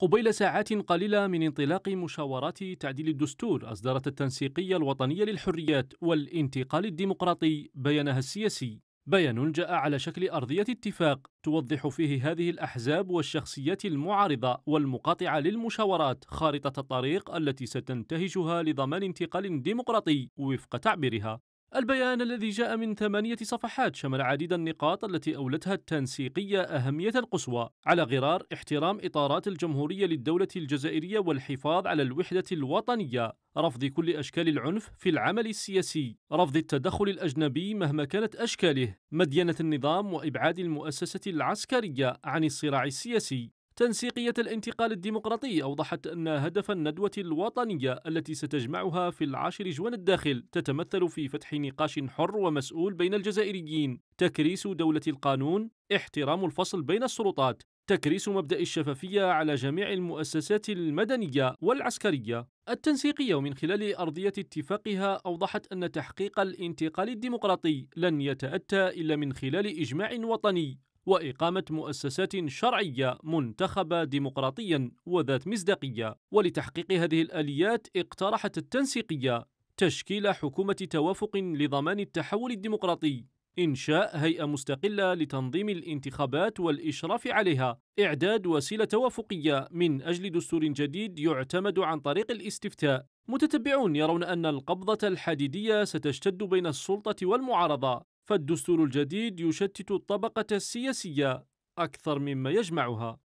قبيل ساعات قليلة من انطلاق مشاورات تعديل الدستور أصدرت التنسيقية الوطنية للحريات والانتقال الديمقراطي بيانها السياسي بيان جاء على شكل أرضية اتفاق توضح فيه هذه الأحزاب والشخصيات المعارضة والمقاطعة للمشاورات خارطة الطريق التي ستنتهجها لضمان انتقال ديمقراطي وفق تعبيرها البيان الذي جاء من ثمانية صفحات شمل عديد النقاط التي أولتها التنسيقية أهمية القصوى على غرار احترام إطارات الجمهورية للدولة الجزائرية والحفاظ على الوحدة الوطنية رفض كل أشكال العنف في العمل السياسي رفض التدخل الأجنبي مهما كانت أشكاله مدينة النظام وإبعاد المؤسسة العسكرية عن الصراع السياسي تنسيقية الانتقال الديمقراطي أوضحت أن هدف الندوة الوطنية التي ستجمعها في العاشر جوان الداخل تتمثل في فتح نقاش حر ومسؤول بين الجزائريين تكريس دولة القانون احترام الفصل بين السلطات تكريس مبدأ الشفافية على جميع المؤسسات المدنية والعسكرية التنسيقية ومن خلال أرضية اتفاقها أوضحت أن تحقيق الانتقال الديمقراطي لن يتأتى إلا من خلال إجماع وطني وإقامة مؤسسات شرعية منتخبة ديمقراطيا وذات مصداقية ولتحقيق هذه الآليات اقترحت التنسيقية تشكيل حكومة توافق لضمان التحول الديمقراطي إنشاء هيئة مستقلة لتنظيم الانتخابات والإشراف عليها إعداد وسيلة توافقية من أجل دستور جديد يعتمد عن طريق الاستفتاء متتبعون يرون أن القبضة الحديدية ستشتد بين السلطة والمعارضة فالدستور الجديد يشتت الطبقة السياسية أكثر مما يجمعها